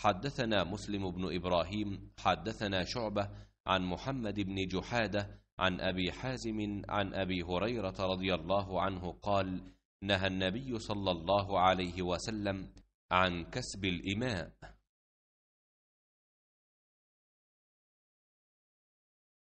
حدثنا مسلم بن إبراهيم حدثنا شعبة عن محمد بن جحادة عن أبي حازم عن أبي هريرة رضي الله عنه قال نهى النبي صلى الله عليه وسلم عن كسب الإماء